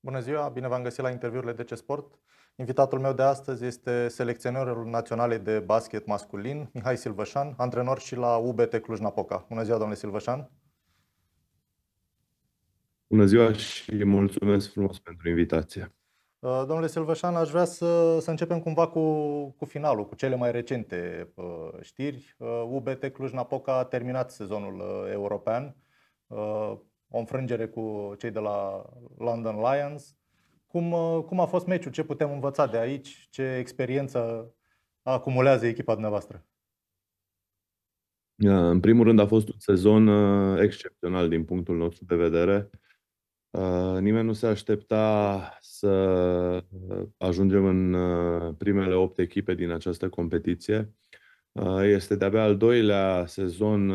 Bună ziua, bine v-am găsit la interviurile de ce sport. Invitatul meu de astăzi este selecționerul național de basket masculin, Mihai Silvășan, antrenor și la UBT Cluj-Napoca. Bună ziua, domnule Silvășan! Bună ziua și mulțumesc frumos pentru invitație! Uh, domnule Silvășan, aș vrea să, să începem cumva cu, cu finalul, cu cele mai recente uh, știri. UBT uh, Cluj-Napoca a terminat sezonul european, o înfrângere cu cei de la London Lions. Cum, cum a fost meciul? Ce putem învăța de aici? Ce experiență acumulează echipa dumneavoastră? În primul rând a fost un sezon excepțional din punctul nostru de vedere. Ă, nimeni nu se aștepta să ă, ajungem în ă, primele opt echipe din această competiție. Este de-abia al doilea sezon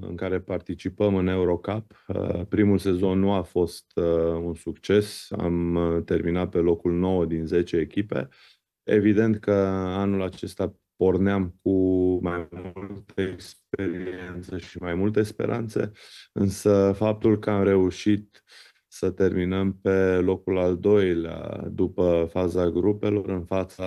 în care participăm în Eurocup. Primul sezon nu a fost un succes, am terminat pe locul 9 din 10 echipe. Evident că anul acesta porneam cu mai multă experiență și mai multe speranțe, însă faptul că am reușit uh, să terminăm pe locul al doilea după faza grupelor în fața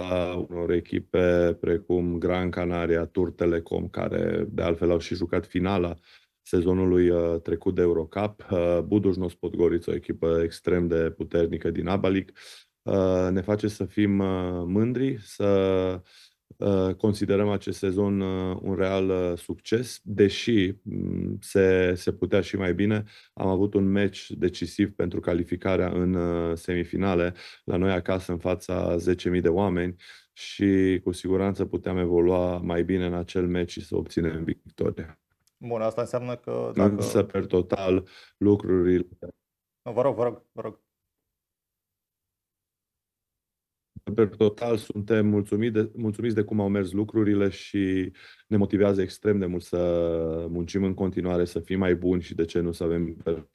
unor echipe precum Gran Canaria, Tur Telecom, care de altfel au și jucat finala sezonului uh, trecut de Eurocup, uh, Budușnos Podgoriț, o echipă extrem de puternică din Abalic, uh, ne face să fim mândri, să Uh, considerăm acest sezon uh, un real uh, succes, deși mm, se, se putea și mai bine. Am avut un meci decisiv pentru calificarea în semifinale, la noi acasă în fața 10.000 de oameni și cu siguranță puteam evolua mai bine în acel meci și să obținem victoria. Bun, asta înseamnă că dacă... Însă, per total, lucrurile... Vă rog, vă rog, vă rog. pe total suntem mulțumiți de, mulțumiți de cum au mers lucrurile și ne motivează extrem de mult să muncim în continuare, să fim mai buni și de ce nu să avem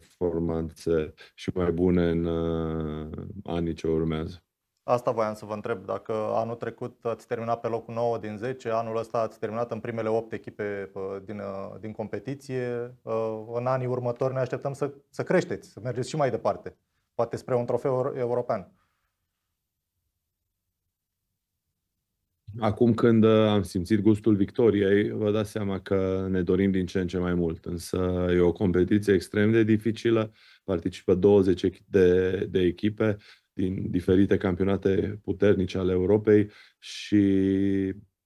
performanțe și mai bune în uh, anii ce urmează. Asta voiam să vă întreb, dacă anul trecut ați terminat pe locul 9 din 10, anul ăsta ați terminat în primele 8 echipe uh, din, uh, din competiție, uh, în anii următori ne așteptăm să, să creșteți, să mergeți și mai departe, poate spre un trofeu european. acum când uh, am simțit gustul victoriei, vă dați seama că ne dorim din ce în ce mai mult. Însă e o competiție extrem de dificilă, participă 20 de, de echipe din diferite campionate puternice ale Europei și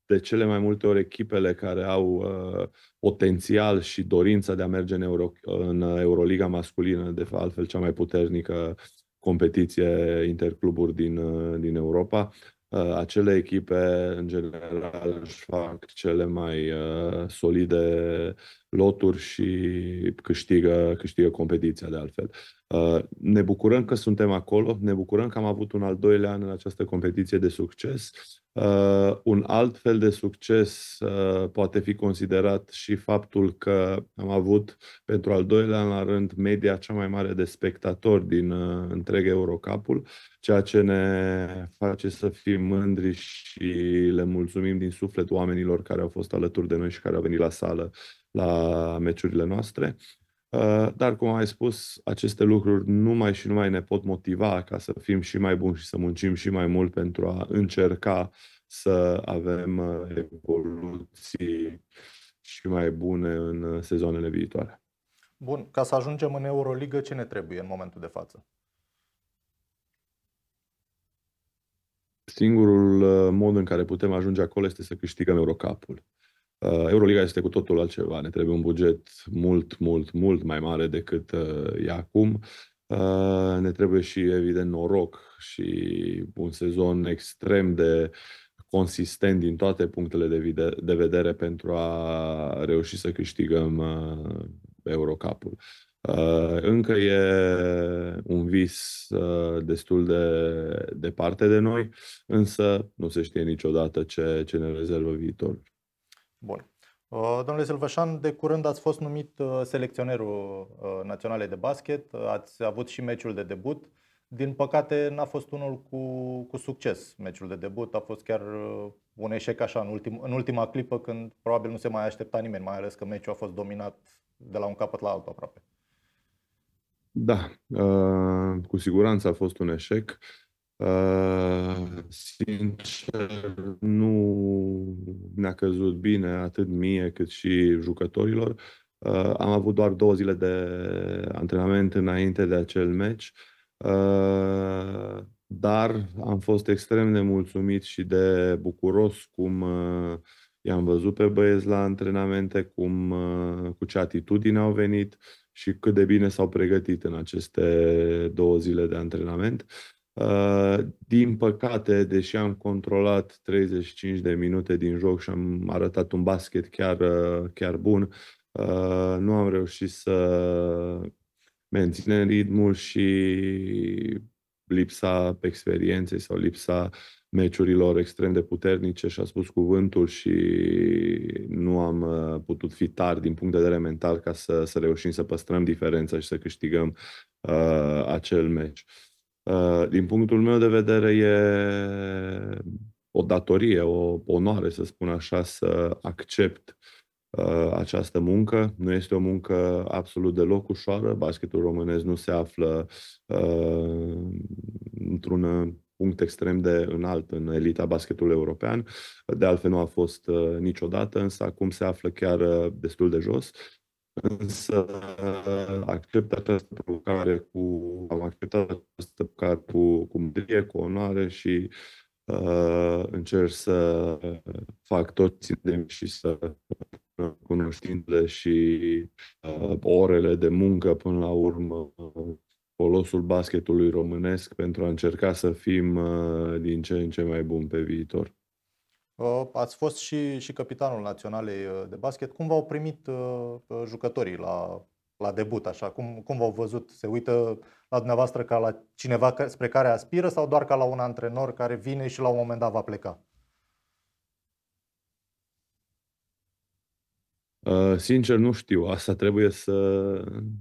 de cele mai multe ori echipele care au uh, potențial și dorința de a merge în, Euro, în Euroliga masculină, de altfel cea mai puternică competiție intercluburi din, uh, din Europa, Uh, acele echipe, în general, își fac cele mai uh, solide loturi și câștigă, câștigă competiția de altfel. Uh, ne bucurăm că suntem acolo, ne bucurăm că am avut un al doilea an în această competiție de succes. Uh, un alt fel de succes uh, poate fi considerat și faptul că am avut pentru al doilea an la rând media cea mai mare de spectatori din întreg Eurocapul, ceea ce ne face să fim mândri și le mulțumim din suflet oamenilor care au fost alături de noi și care au venit la sală uh, la meciurile noastre. Uh, dar, cum ai spus, aceste lucruri nu mai și nu mai ne pot motiva ca să fim și mai buni și să muncim și mai mult pentru a încerca să avem uh, evoluții și mai bune în sezoanele viitoare. Bun, ca să ajungem în Euroligă, ce ne trebuie în momentul de față? Singurul uh, mod în care putem ajunge acolo este să câștigăm Eurocapul. Uh, Euroliga este cu totul altceva. Ne trebuie un buget mult, mult, mult mai mare decât uh, e acum. Uh, ne trebuie și, evident, noroc și un sezon extrem de consistent din toate punctele de, vide- de vedere pentru a reuși să câștigăm Eurocapul. Încă e un vis destul de departe de noi, însă nu se știe niciodată ce, ce ne rezervă viitorul. Bun. Uh, domnule Silvășan, de curând ați fost numit uh, selecționerul uh, național de Basket, ați avut și meciul de debut. Din păcate, n-a fost unul cu, cu succes meciul de debut, a fost chiar un eșec așa în, ultim, în ultima clipă când probabil nu se mai aștepta nimeni, mai ales că meciul a fost dominat de la un capăt la altul aproape. Da, cu siguranță a fost un eșec. Uh, sincer, nu ne-a căzut bine atât mie cât și jucătorilor. Uh, am avut doar două zile de antrenament înainte de acel meci, uh, dar am fost extrem de mulțumit și de bucuros cum uh, i-am văzut pe băieți la antrenamente, cum, uh, cu ce atitudine au venit și cât de bine s-au pregătit în aceste două zile de antrenament. Uh, din păcate, deși am controlat 35 de minute din joc și am arătat un basket chiar, uh, chiar bun, uh, nu am reușit să menținem ritmul și lipsa experienței sau lipsa meciurilor extrem de puternice și a spus cuvântul și nu am putut fi tari din punct de vedere mental ca să, să reușim să păstrăm diferența și să câștigăm uh, acel meci. Uh, Uh, din punctul meu de vedere, e o datorie, o onoare, să spun așa, să accept uh, această muncă. Nu este o muncă absolut deloc ușoară. Basketul românesc nu se află uh, într-un punct extrem de înalt în elita basketului european. De altfel nu a fost niciodată, însă acum se află chiar destul de jos. Însă accept această provocare cu, am acceptat această provocare cu, cu mândrie, cu onoare și uh, încerc să fac tot ce și să cunoștințele și uh, orele de muncă până la urmă folosul basketului românesc pentru a încerca să fim uh, din ce în ce mai buni pe viitor. Ă, ați fost și, și capitanul naționalei ă, de basket. Cum v-au primit ă, jucătorii la, la debut? Așa? Cum, cum v-au văzut? Se uită la dumneavoastră ca la cineva spre care aspiră sau doar ca la un antrenor care vine și la un moment dat va pleca? Uh, sincer, nu știu. Asta trebuie să,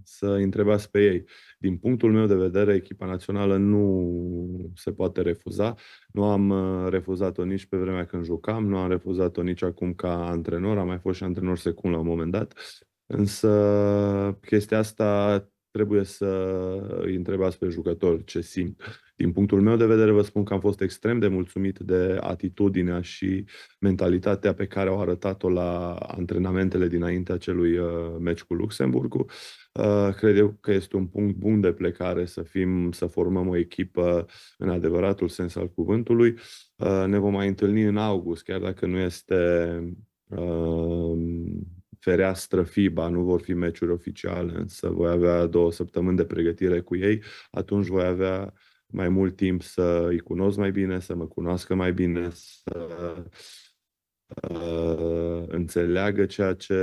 să întrebați pe ei. Din punctul meu de vedere, echipa națională nu se poate refuza. Nu am uh, refuzat-o nici pe vremea când jucam, nu am refuzat-o nici acum ca antrenor. Am mai fost și antrenor secund la un moment dat. Însă chestia asta trebuie să întrebați pe jucători ce simt din punctul meu de vedere, vă spun că am fost extrem de mulțumit de atitudinea și mentalitatea pe care au arătat-o la antrenamentele dinaintea acelui uh, meci cu Luxemburgul. Uh, cred eu că este un punct bun de plecare să fim, să formăm o echipă în adevăratul sens al cuvântului. Uh, ne vom mai întâlni în august, chiar dacă nu este fereastră FIBA, nu vor fi meciuri oficiale, însă voi avea două săptămâni de pregătire cu ei, atunci voi avea mai mult timp să îi cunosc mai bine, să mă cunoască mai bine, să uh, înțeleagă ceea ce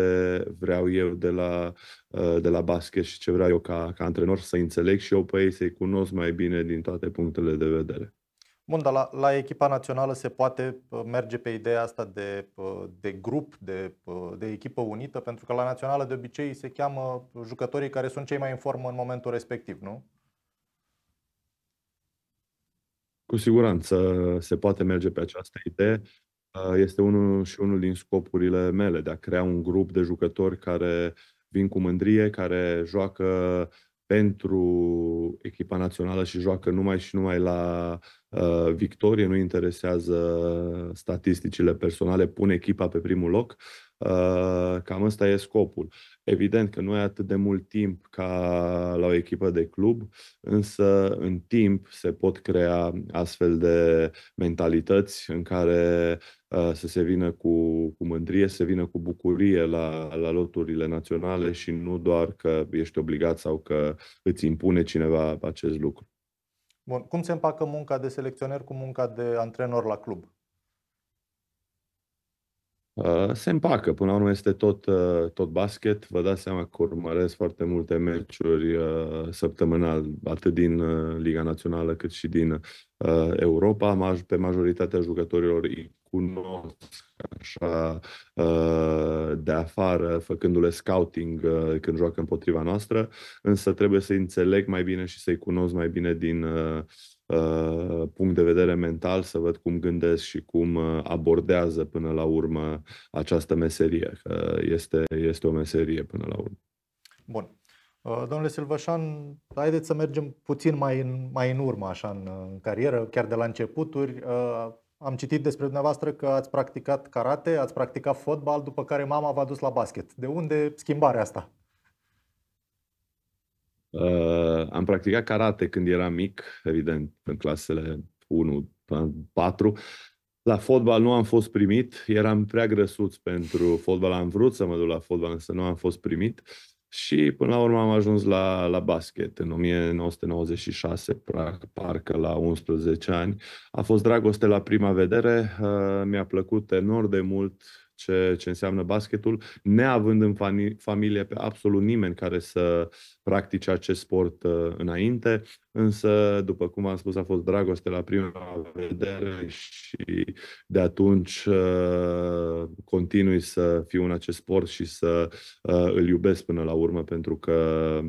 vreau eu de la, uh, de la basket și ce vreau eu ca, ca antrenor, să înțeleg și eu pe ei, să-i cunosc mai bine din toate punctele de vedere. Bun, dar la, la echipa națională se poate uh, merge pe ideea asta de, uh, de grup, de, uh, de echipă unită, pentru că la națională de obicei se cheamă jucătorii care sunt cei mai în formă în momentul respectiv, nu? cu siguranță se poate merge pe această idee. Uh, este unul și unul din scopurile mele de a crea un grup de jucători care vin cu mândrie, care joacă pentru echipa națională și joacă numai și numai la uh, victorie, nu interesează statisticile personale, pune echipa pe primul loc. Uh, Ă, cam ăsta e scopul. Evident că nu e atât de mult timp ca la o echipă de club, însă în timp se pot crea astfel de mentalități în care ă, să se vină cu, cu mândrie, să se vină cu bucurie la, la loturile naționale și nu doar că ești obligat sau că îți impune cineva acest lucru. Bun. Cum se împacă munca de selecționer cu munca de antrenor la club? Uh, se împacă. Până la urmă este tot, uh, tot basket. Vă dați seama că urmăresc foarte multe meciuri uh, săptămânal, atât din Liga Națională cât și din Europa. Pe majoritatea jucătorilor îi cunosc așa de afară, făcându-le scouting când joacă împotriva noastră, însă trebuie să înțeleg mai bine și să-i cunosc mai bine din Uh, punct de vedere mental, să văd cum gândesc și cum uh, abordează până la urmă această meserie, că este, este o meserie până la urmă. Bun. Uh, domnule Silvășan, haideți să mergem puțin mai în, mai în urmă, așa, în, în carieră, chiar de la începuturi. Am citit despre dumneavoastră că ați practicat karate, ați practicat fotbal, după care mama v-a dus la basket. De unde schimbarea asta? Uh, am practicat karate când eram mic, evident, în clasele 1, 4. La fotbal nu am fost primit, eram prea grăsuț pentru fotbal, am vrut să mă duc la fotbal, însă nu am fost primit. Și până la urmă am ajuns la, la basket în 1996, parcă la 11 ani. A fost dragoste la prima vedere, uh, mi-a plăcut enorm de mult ce, ce înseamnă basketul, neavând în familie pe absolut nimeni care să practice acest sport uh, înainte, însă, după cum am spus, a fost dragoste la prima vedere și de atunci uh, continui să fiu în acest sport și să uh, îl iubesc până la urmă, pentru că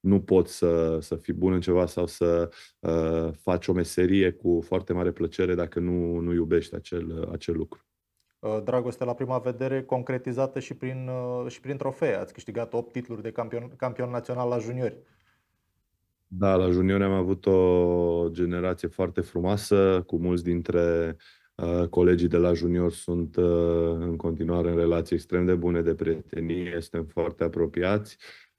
nu poți să, să fii bun în ceva sau să uh, faci o meserie cu foarte mare plăcere dacă nu, nu iubești acel, acel lucru. Uh, dragoste la prima vedere concretizată și prin, uh, și prin trofee. Ați câștigat 8 titluri de campion, campion național la juniori. Da, la juniori am avut o generație foarte frumoasă, cu mulți dintre uh, colegii de la junior sunt uh, în continuare în relații extrem de bune de prietenie, suntem foarte apropiați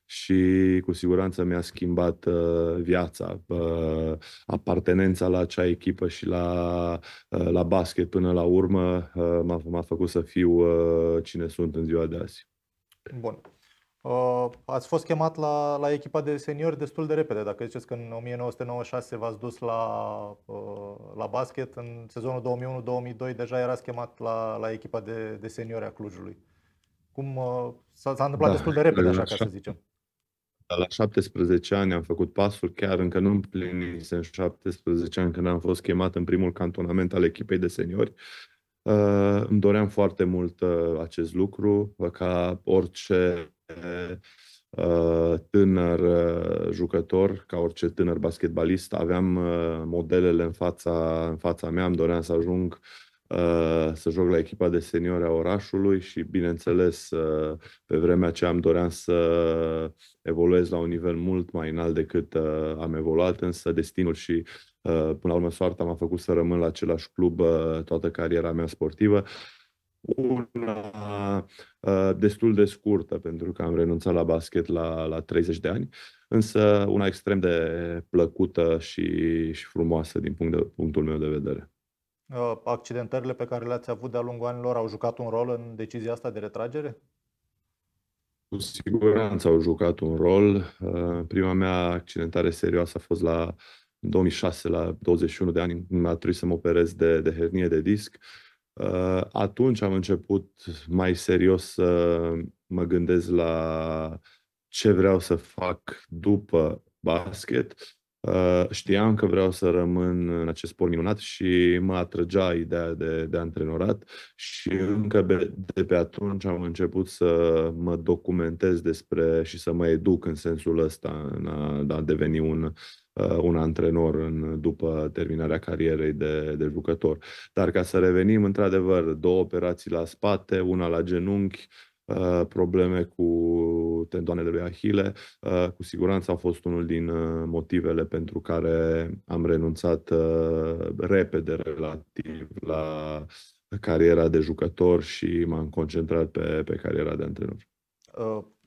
și cu siguranță mi-a schimbat uh, viața, uh, apartenența la acea echipă și la, uh, la basket până la urmă uh, m-a, m-a făcut să fiu uh, cine sunt în ziua de azi. Bun. Uh, ați fost chemat la, la echipa de seniori destul de repede. Dacă ziceți că în 1996 v-ați dus la, uh, la basket, în sezonul 2001-2002 deja erați chemat la, la echipa de, de seniori a Clujului. Cum uh, s-a, s-a întâmplat da, destul de repede, așa, așa ca să zicem la 17 ani am făcut pasul, chiar încă nu în 17 ani când am fost chemat în primul cantonament al echipei de seniori. Uh, îmi doream foarte mult uh, acest lucru, uh, ca orice uh, tânăr uh, jucător, ca orice tânăr basketbalist, aveam uh, modelele în fața, în fața mea, îmi doream să ajung uh, Uh, să joc la echipa de seniori a orașului și, bineînțeles, uh, pe vremea ce am doream să evoluez la un nivel mult mai înalt decât uh, am evoluat, însă destinul și până la urmă soarta m-a făcut să rămân la același club toată cariera mea sportivă. Una destul de scurtă, pentru că am renunțat la basket la, la 30 de ani, însă una extrem de plăcută și, și frumoasă din punct de, punctul meu de vedere. Uh, accidentările pe care le-ați avut de-a lungul anilor au jucat un rol în decizia asta de retragere? Cu siguranță au jucat un rol. Uh, prima mea accidentare serioasă a fost la 2006, la 21 de ani, mi-a trebuit să mă operez de, de hernie de disc. Uh, atunci am început mai serios să mă gândesc la ce vreau să fac după basket Uh, știam că vreau să rămân în acest sport minunat și mă atrăgea ideea de, de antrenorat și încă de pe atunci am început să mă documentez despre și să mă educ în sensul ăsta, în a, de a deveni un, uh, un antrenor în, după terminarea carierei de, de jucător. Dar ca să revenim, într-adevăr, două operații la spate, una la genunchi, Uh, probleme cu tendoanele lui Ahile. Uh, cu siguranță a fost unul din uh, motivele pentru care am renunțat repede relativ la cariera de jucător și m-am concentrat pe, pe cariera de antrenor.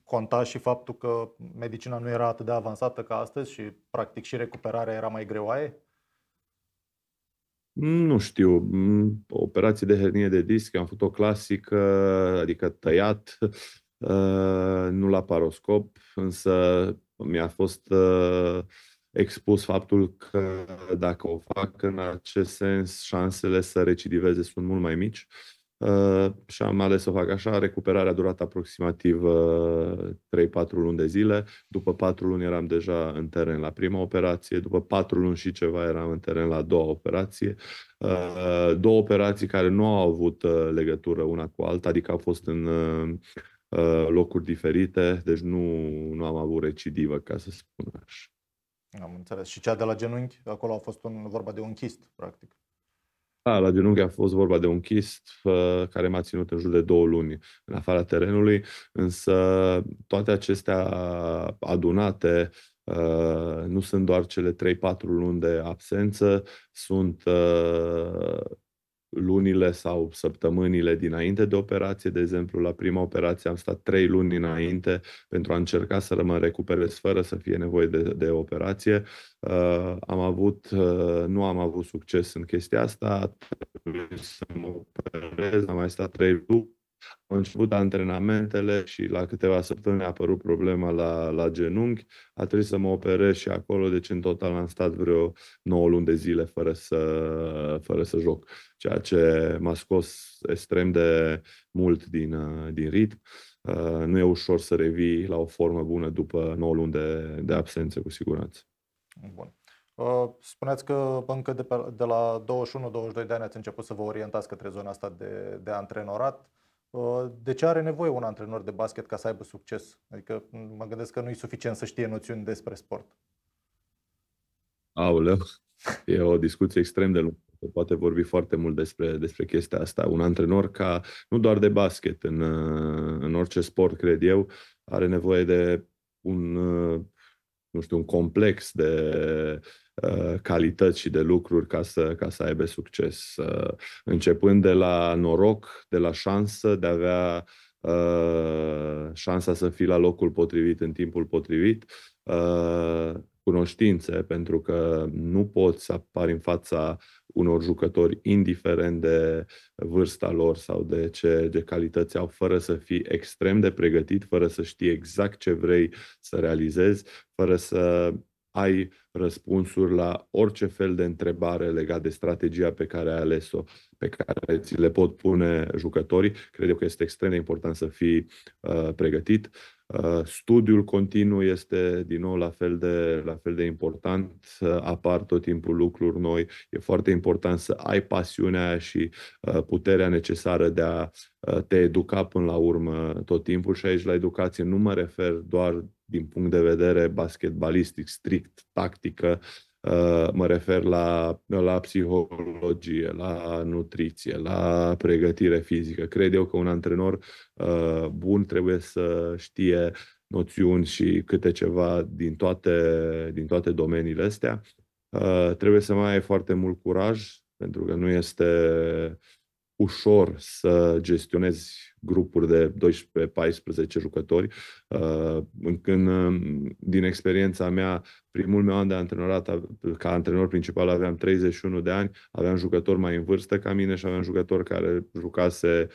Conta și faptul că medicina nu era atât de avansată ca astăzi și practic și recuperarea era mai greoaie? Nu știu, operații de hernie de disc, am făcut o clasică, adică tăiat, ă, nu la paroscop, însă mi-a fost ă, expus faptul că dacă o fac în acest sens, șansele să recidiveze sunt mult mai mici. Uh, Uh, și am ales să fac așa. Recuperarea a durat aproximativ 3-4 uh, luni de zile. După 4 luni eram deja în teren la prima operație, după 4 luni și ceva eram în teren la a doua operație. Uh, două operații care nu au avut legătură una cu alta, adică au fost în locuri diferite, deci nu, nu am avut recidivă, ca să spun așa. Am înțeles. Și cea de la genunchi, acolo a fost un, vorba de un chist, practic. Da, la genunchi a fost vorba de un chist uh, care m-a ținut în jur de două luni în afara terenului, însă toate acestea adunate uh, nu sunt doar cele 3-4 luni de absență, sunt uh, lunile sau săptămânile dinainte de operație. De exemplu, la prima operație am stat trei luni înainte pentru a încerca să rămân recuperez fără să fie nevoie de, de operație. Uh, am avut, uh, nu am avut succes în chestia asta, să mă operez, am mai stat trei luni am început antrenamentele și la câteva săptămâni a apărut problema la, la genunchi. A trebuit să mă operez și acolo, deci în total am stat vreo 9 luni de zile fără să, fără să joc, ceea ce m-a scos extrem de mult din, din ritm. Uh, nu e ușor să revii la o formă bună după 9 luni de, de absență, cu siguranță. Bun. Uh, spuneți că încă de, pe, de la 21-22 de ani ați început să vă orientați către zona asta de, de antrenorat. Uh, de ce are nevoie un antrenor de basket ca să aibă succes? Adică mă gândesc că nu e suficient să știe noțiuni despre sport. Aule, e o discuție extrem de lungă. Se poate vorbi foarte mult despre, despre chestia asta. Un antrenor ca, nu doar de basket, în, uh, în orice sport, cred eu, are nevoie de un, uh, nu știu, un complex de Uh, calități și de lucruri ca să, ca să aibă succes. Uh, începând de la noroc, de la șansă, de a avea uh, șansa să fii la locul potrivit în timpul potrivit, cunoștințe, pentru că nu poți să apari în fața unor jucători, indiferent de vârsta lor sau de ce de calități au, fără să fii extrem de pregătit, fără să știi exact ce vrei să realizezi, fără să ai răspunsuri la orice fel de întrebare legat de strategia pe care ai ales-o, pe care ți le pot pune jucătorii. Cred că este extrem de important să fii uh, pregătit. Uh, studiul continuu este din nou la fel de, la fel de important, uh, apar tot timpul lucruri noi, e foarte important să ai pasiunea și uh, puterea necesară de a uh, te educa până la urmă tot timpul și aici la educație nu mă refer doar din punct de vedere basketbalistic, strict, tact, practică. Uh, mă refer la, la psihologie, la nutriție, la pregătire fizică. Cred eu că un antrenor uh, bun trebuie să știe noțiuni și câte ceva din toate, din toate domeniile astea. Uh, trebuie să mai ai foarte mult curaj, pentru că nu este ușor să gestionezi grupuri de 12-14 jucători. Când, uh, um, din experiența mea, primul meu an de antrenorat, ca antrenor principal, aveam 31 de ani, aveam jucători mai în vârstă ca mine și aveam jucători care jucase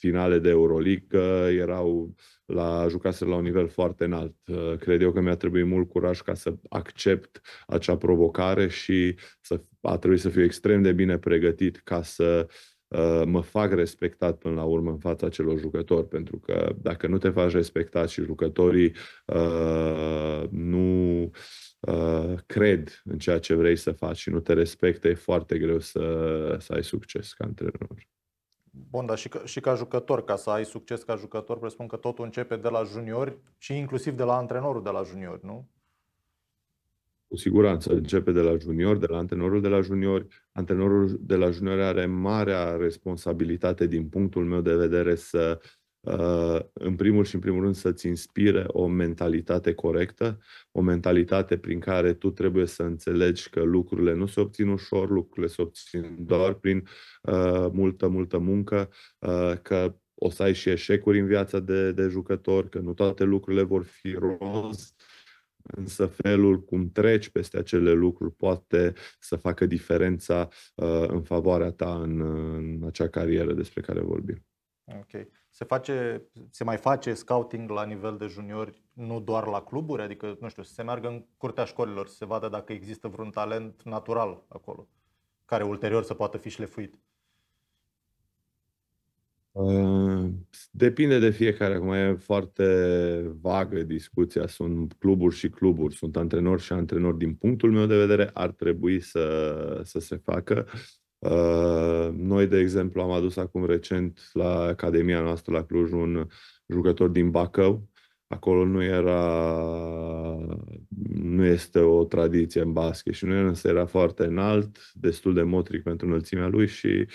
finale de Euroleague, erau la, jucase la un nivel foarte înalt. Uh, cred eu că mi-a trebuit mult curaj ca să accept acea provocare și să, a trebuit să fiu extrem de bine pregătit ca să uh, Uh, mă fac respectat până la urmă în fața celor jucători, pentru că dacă nu te faci respectat și jucătorii uh, nu uh, cred în ceea ce vrei să faci și nu te respecte, e foarte greu să, să ai succes ca antrenor. Bun, dar și ca, și ca jucător, ca să ai succes ca jucător, presupun că totul începe de la juniori și inclusiv de la antrenorul de la juniori, nu? Cu siguranță începe de la junior, de la antrenorul de la juniori. Antrenorul de la juniori are marea responsabilitate din punctul meu de vedere să uh, în primul și în primul rând să-ți inspire o mentalitate corectă, o mentalitate prin care tu trebuie să înțelegi că lucrurile nu se obțin ușor, lucrurile se obțin doar prin uh, multă, multă muncă, uh, că o să ai și eșecuri în viața de, de jucător, că nu toate lucrurile vor fi roz, însă felul cum treci peste acele lucruri poate să facă diferența uh, în favoarea ta în, în acea carieră despre care vorbim. Ok. Se, face, se mai face scouting la nivel de juniori, nu doar la cluburi? Adică, nu știu, să se meargă în curtea școlilor, să se vadă dacă există vreun talent natural acolo, care ulterior să poată fi șlefuit. Ehm, depinde de fiecare. Acum e foarte vagă discuția. Sunt cluburi și cluburi, sunt antrenori și antrenori. Din punctul meu de vedere, ar trebui să, să se facă. Ehm, noi, de exemplu, am adus acum recent la Academia noastră la Cluj un jucător din Bacău. Acolo nu era, nu este o tradiție în basket și nu era, însă era foarte înalt, destul de motric pentru înălțimea lui și uh,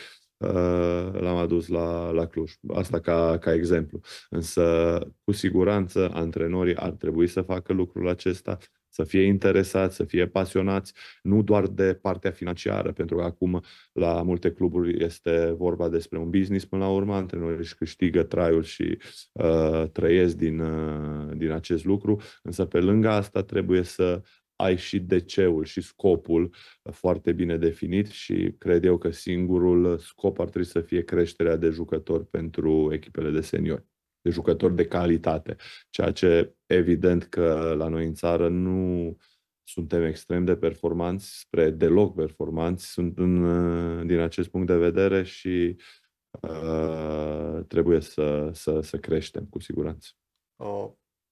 Eh, l-am adus la, la Cluj. Asta ca, ca exemplu. Însă, cu siguranță, antrenorii ar trebui să facă lucrul acesta, să fie interesați, să fie pasionați, nu doar de partea financiară, pentru că acum la multe cluburi este vorba despre un business până la urmă, antrenorii își câștigă traiul și uh, trăiesc din, uh, din acest lucru, însă pe lângă asta trebuie să ai și de ceul și scopul uh, foarte bine definit și cred eu că singurul uh, scop ar trebui să fie creșterea de jucători pentru echipele de seniori de jucători de calitate, ceea ce evident că la noi în țară nu suntem extrem de performanți, spre deloc performanți, sunt în, uh, din acest punct de vedere și uh, trebuie să, să, să creștem cu siguranță.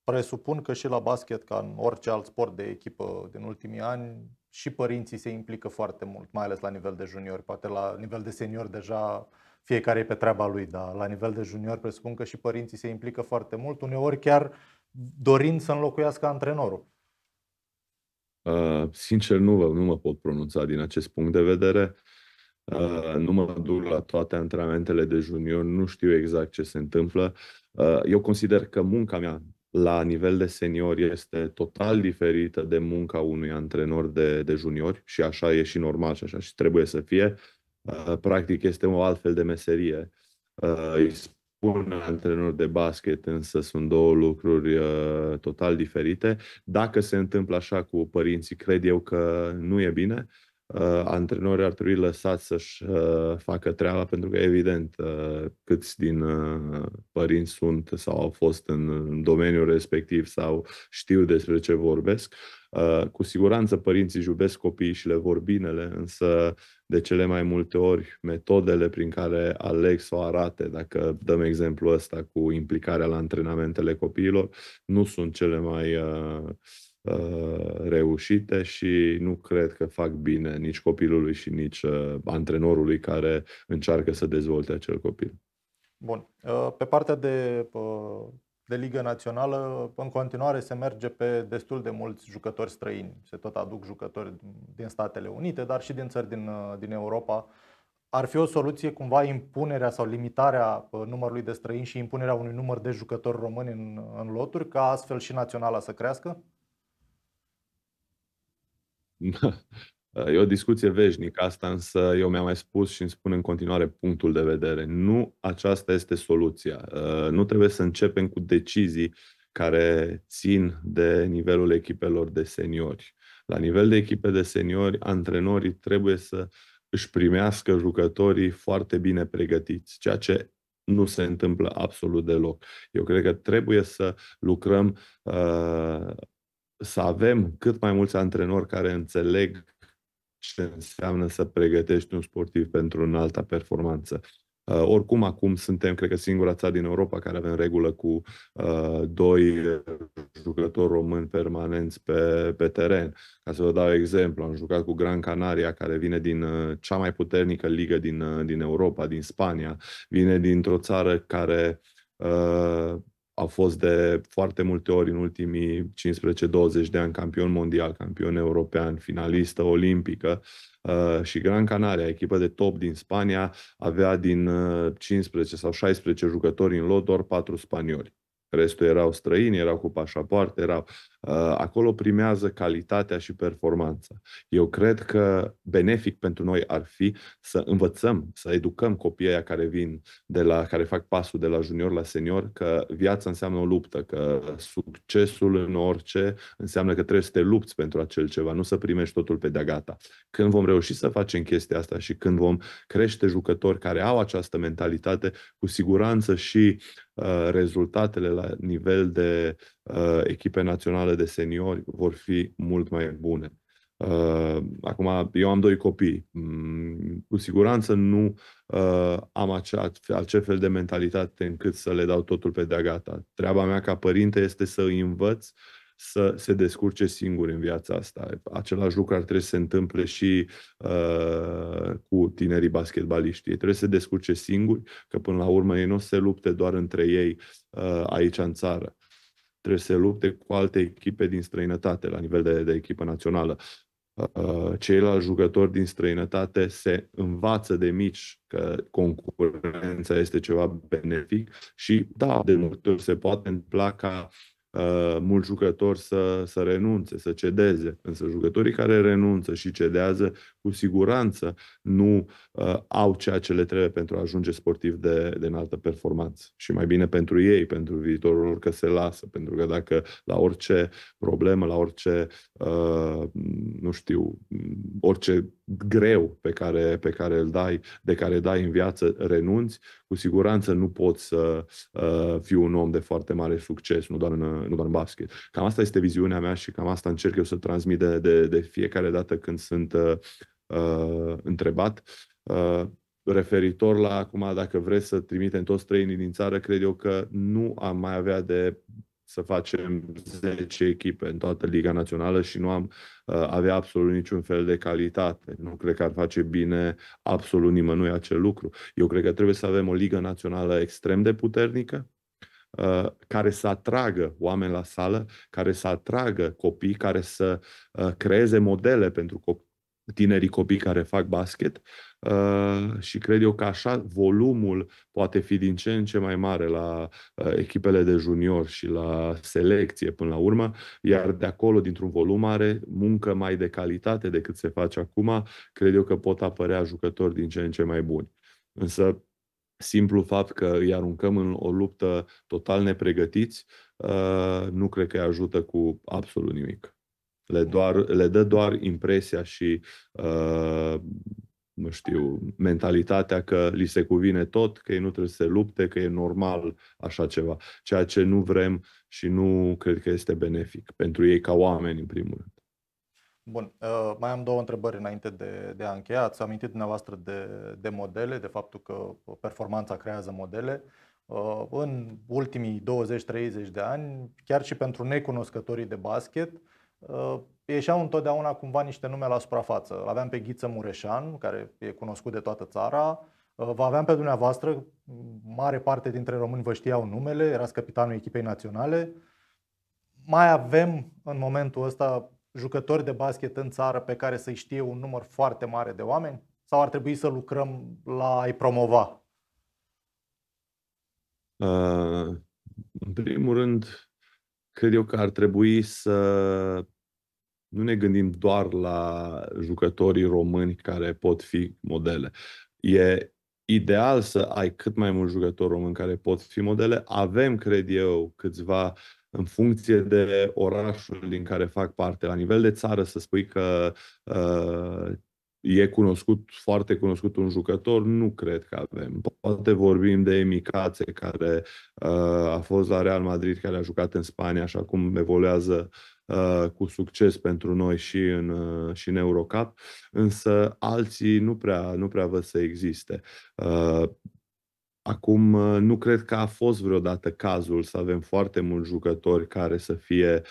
Presupun că și la basket, ca în orice alt sport de echipă din ultimii ani, și părinții se implică foarte mult, mai ales la nivel de junior. Poate la nivel de senior deja fiecare e pe treaba lui, dar la nivel de junior presupun că și părinții se implică foarte mult, uneori chiar dorind să înlocuiască antrenorul. Uh, sincer, nu, nu mă pot pronunța din acest punct de vedere. Uh, nu mă duc la toate antrenamentele de junior, nu știu exact ce se întâmplă. Uh, eu consider că munca mea la nivel de senior este total diferită de munca unui antrenor de, de juniori și așa e și normal și așa și trebuie să fie. Uh, practic este o altfel de meserie. Uh, îi spun antrenor de basket, însă sunt două lucruri uh, total diferite. Dacă se întâmplă așa cu părinții, cred eu că nu e bine uh, antrenorii ar trebui lăsați să-și uh, facă treaba, pentru că, evident, uh, câți din uh, părinți sunt sau au fost în, domeniul respectiv sau știu despre ce vorbesc. Uh, cu siguranță părinții iubesc copiii și le vor binele, însă de cele mai multe ori metodele prin care aleg să o arate, dacă dăm exemplu ăsta cu implicarea la antrenamentele copiilor, nu sunt cele mai uh, Uh, reușite și nu cred că fac bine nici copilului și nici uh, antrenorului care încearcă să dezvolte acel copil. Bun. Uh, pe partea de, de Ligă Națională, în continuare se merge pe destul de mulți jucători străini. Se tot aduc jucători din Statele Unite, dar și din țări din, din Europa. Ar fi o soluție cumva impunerea sau limitarea numărului de străini și impunerea unui număr de jucători români în, în loturi, ca astfel și naționala să crească? E o discuție veșnică asta, însă eu mi-am mai spus și îmi spun în continuare punctul de vedere. Nu aceasta este soluția. Uh, nu trebuie să începem cu decizii care țin de nivelul echipelor de seniori. La nivel de echipe de seniori, antrenorii trebuie să își primească jucătorii foarte bine pregătiți, ceea ce nu se întâmplă absolut deloc. Eu cred că trebuie să lucrăm uh, să avem cât mai mulți antrenori care înțeleg ce înseamnă să pregătești un sportiv pentru o alta performanță. Uh, oricum, acum suntem, cred că, singura țară din Europa care avem regulă cu uh, doi uh, jucători români permanenți pe, pe teren. Ca să vă dau exemplu, am jucat cu Gran Canaria, care vine din uh, cea mai puternică ligă din, uh, din Europa, din Spania. Vine dintr-o țară care uh, au fost de foarte multe ori în ultimii 15-20 de ani campion mondial, campion european, finalistă olimpică uh, și Gran Canaria, echipă de top din Spania, avea din 15 uh, sau 16 jucători în lot doar 4 spanioli restul erau străini, erau cu pașapoarte, erau... Ă, acolo primează calitatea și performanța. Eu cred că benefic pentru noi ar fi să învățăm, să educăm copiii care vin, de la, care fac pasul de la junior la senior, că viața înseamnă o luptă, că succesul în orice înseamnă că trebuie să te lupți pentru acel ceva, nu să primești totul pe de gata. Când vom reuși să facem chestia asta și când vom crește jucători care au această mentalitate, cu siguranță și Uh, rezultatele la nivel de uh, echipe naționale de seniori vor fi mult mai bune. Uh, acum, eu am doi copii. Mm, cu siguranță nu am acea, acel fel de mentalitate încât să le dau totul pe de-a gata. Treaba mea ca părinte este să îi învăț să se descurce singuri în viața asta. Același lucru ar trebui să se întâmple și uh, cu tinerii basketbaliști. Ei trebuie să se descurce singuri, că până la urmă ei nu se lupte doar între ei uh, aici în țară. Trebuie să se lupte cu alte echipe din străinătate, la nivel de, de echipă națională. Uh, ceilalți jucători din străinătate se învață de mici că concurența este ceva benefic și, da, de multe ori se poate întâmpla ca uh, uh, mulți jucători să, să renunțe, să cedeze. Însă jucătorii care renunță și cedează, cu siguranță nu uh, au ceea ce le trebuie pentru a ajunge sportiv de, de înaltă performanță. Și mai bine pentru ei, pentru viitorul lor, că se lasă. Pentru că dacă la orice problemă, la orice, uh, nu știu, orice greu pe care, pe care îl dai, de care dai în viață, renunți, cu siguranță nu poți să uh, fii un om de foarte mare succes, nu doar, în, nu doar în basket. Cam asta este viziunea mea și cam asta încerc eu să transmit de, de, de fiecare dată când sunt uh, uh, întrebat. Uh, referitor la acum, dacă vreți să trimitem toți trăinii din țară, cred eu că nu am mai avea de să facem 10 echipe în toată Liga Națională și nu am uh, avea absolut niciun fel de calitate. Nu cred că ar face bine absolut nimănui acel lucru. Eu cred că trebuie să avem o liga Națională extrem de puternică, uh, care să atragă oameni la sală, care să atragă copii, care să uh, creeze modele pentru copii tinerii copii care fac basket uh, și cred eu că așa volumul poate fi din ce în ce mai mare la uh, echipele de junior și la selecție până la urmă, iar de acolo, dintr-un volum mare, muncă mai de calitate decât se face acum, cred eu că pot apărea jucători din ce în ce mai buni. Însă, simplu fapt că îi aruncăm în o luptă total nepregătiți, uh, nu cred că îi ajută cu absolut nimic le, doar, le dă doar impresia și, uh, nu știu, mentalitatea că li se cuvine tot, că ei nu trebuie să se lupte, că e normal așa ceva. Ceea ce nu vrem și nu cred că este benefic pentru ei ca oameni, în primul rând. Bun, uh, mai am două întrebări înainte de, de a încheia. Ați amintit dumneavoastră de, de modele, de faptul că uh, performanța creează modele. Uh, în ultimii 20-30 de ani, chiar și pentru necunoscătorii de basket, Uh, ieșeau întotdeauna cumva niște nume la suprafață. L aveam pe Ghiță Mureșan, care e cunoscut de toată țara, uh, Vă aveam pe dumneavoastră, mare parte dintre români vă știau numele, erați capitanul echipei naționale. Mai avem în momentul ăsta jucători de basket în țară pe care să-i știe un număr foarte mare de oameni? Sau ar trebui să lucrăm la a-i promova? Uh, în primul rând, cred eu că ar trebui să nu ne gândim doar la jucătorii români care pot fi modele. E ideal să ai cât mai mulți jucători români care pot fi modele. Avem, cred eu, câțiva în funcție de orașul din care fac parte, la nivel de țară, să spui că uh, e cunoscut, foarte cunoscut un jucător, nu cred că avem. Poate vorbim de Emicațe, care uh, a fost la Real Madrid, care a jucat în Spania așa cum evoluează uh, cu succes pentru noi și în, uh, și în Eurocup, însă alții nu prea, nu prea văd să existe. Uh, Acum, uh, nu cred că a fost vreodată cazul să avem foarte mulți jucători care să fie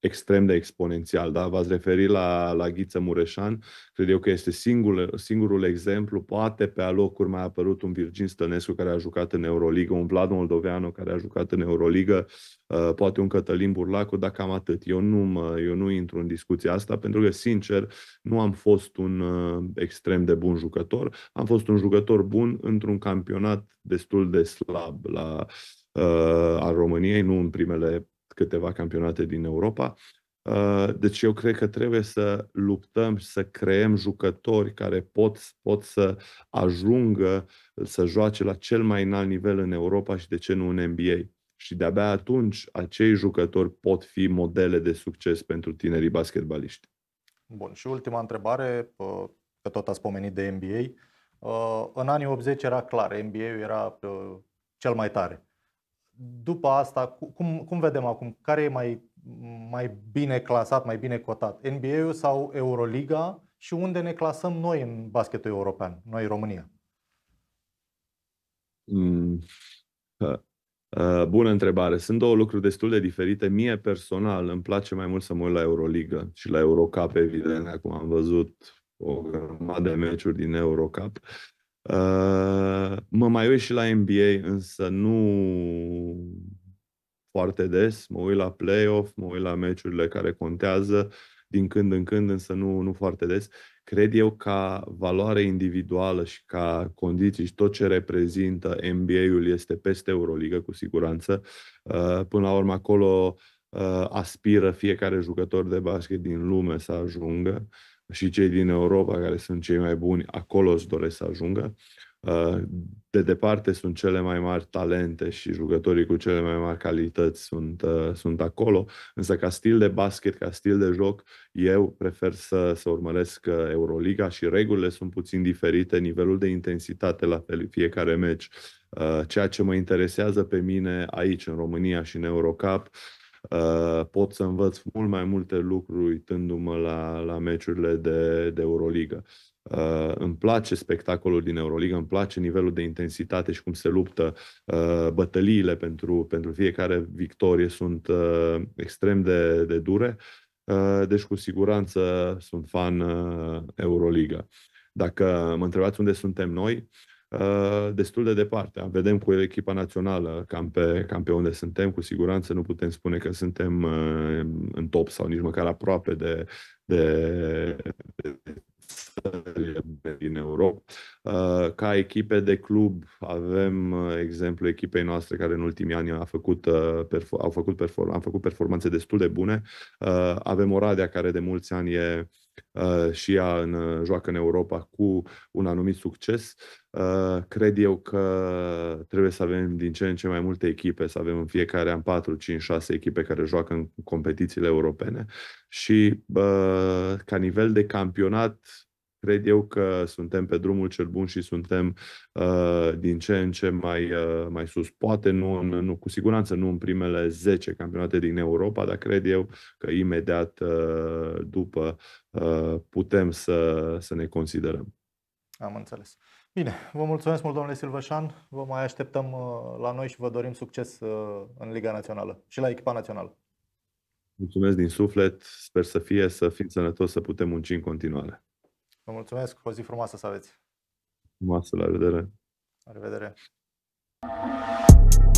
extrem de exponențial. Da? V-ați referit la, la Ghiță Mureșan, cred eu că este singur, singurul exemplu, poate pe alocuri mai a apărut un Virgin Stănescu care a jucat în Euroliga, un Vlad Moldoveanu care a jucat în Euroliga, uh, poate un Cătălin Burlacu, dar cam atât. Eu nu, mă, eu nu intru în discuția asta pentru că, sincer, nu am fost un uh, extrem de bun jucător. Am fost un jucător bun într-un campionat destul de slab la, uh, a României, nu în primele câteva campionate din Europa. Uh, deci eu cred că trebuie să luptăm și să creăm jucători care pot, pot să ajungă să joace la cel mai înalt nivel în Europa și de ce nu în NBA. Și de-abia atunci acei jucători pot fi modele de succes pentru tinerii basketbaliști. Bun, și ultima întrebare, uh, că tot ați pomenit de NBA. Uh, în anii 80 era clar, NBA-ul era cel mai tare după asta, cum, cum vedem acum, care e mai, mai bine clasat, mai bine cotat? NBA-ul sau Euroliga și unde ne clasăm noi în basketul european, noi România? Mm. Uh, uh, bună întrebare. Sunt două lucruri destul de diferite. Mie personal îmi place mai mult să mă uit la Euroliga și la Eurocup, evident. Acum am văzut o grămadă de meciuri din Eurocup. Uh, Uh, mă mai uit și la NBA, însă nu foarte des. Mă uit la playoff, mă uit la meciurile care contează din când în când, însă nu, nu foarte des. Cred eu ca valoare individuală și ca condiții și tot ce reprezintă NBA-ul este peste Euroliga, cu siguranță. Uh, până la urmă, acolo uh, aspiră fiecare jucător de basket din lume să ajungă și cei din Europa, care sunt cei mai buni, acolo își doresc să ajungă. Uh, de departe sunt cele mai mari talente și jucătorii cu cele mai mari calități sunt, uh, sunt acolo, însă ca stil de basket, ca stil de joc, eu prefer să, să urmăresc uh, Euroliga și regulile sunt puțin diferite, nivelul de intensitate la fiecare meci. Ceea ce mă interesează pe mine aici, în România și în Eurocup, Uh, pot să învăț mult mai multe lucruri uitându-mă la, la meciurile de, de Euroliga. Uh, îmi place spectacolul din Euroliga, îmi place nivelul de intensitate și cum se luptă. Uh, bătăliile pentru, pentru fiecare victorie sunt uh, extrem de, de dure, uh, deci cu siguranță sunt fan uh, Euroliga. Dacă mă întrebați unde suntem noi, uh, Ă, destul de departe. Vedem cu echipa națională cam pe, cam pe unde suntem. Cu siguranță nu putem spune că suntem ă, în top sau nici măcar aproape de, de, de din Europa. Ă, ca echipe de club avem exemplu echipei noastre care în ultimii ani a făcut, au făcut, perform- am făcut performanțe destul de bune. Avem Oradea care de mulți ani e Uh, și ea în, uh, joacă în Europa cu un anumit succes. Uh, cred eu că trebuie să avem din ce în ce mai multe echipe, să avem în fiecare an 4, 5, 6 echipe care joacă în competițiile europene și ca nivel de campionat cred eu că suntem pe drumul cel bun și suntem uh, din ce în ce mai, uh, mai sus. Poate nu, în, nu, cu siguranță nu în primele 10 campionate din Europa, dar cred eu că imediat uh, după uh, putem să, să ne considerăm. Am înțeles. Bine, vă mulțumesc mult, domnule Silvășan. Vă mai așteptăm uh, la noi și vă dorim succes uh, în Liga Națională și la echipa națională. Mulțumesc din suflet, sper să fie, să fim sănătos, să putem munci în continuare. Vă mulțumesc, o zi frumoasă să aveți. Frumoasă, la revedere. La revedere. Thank you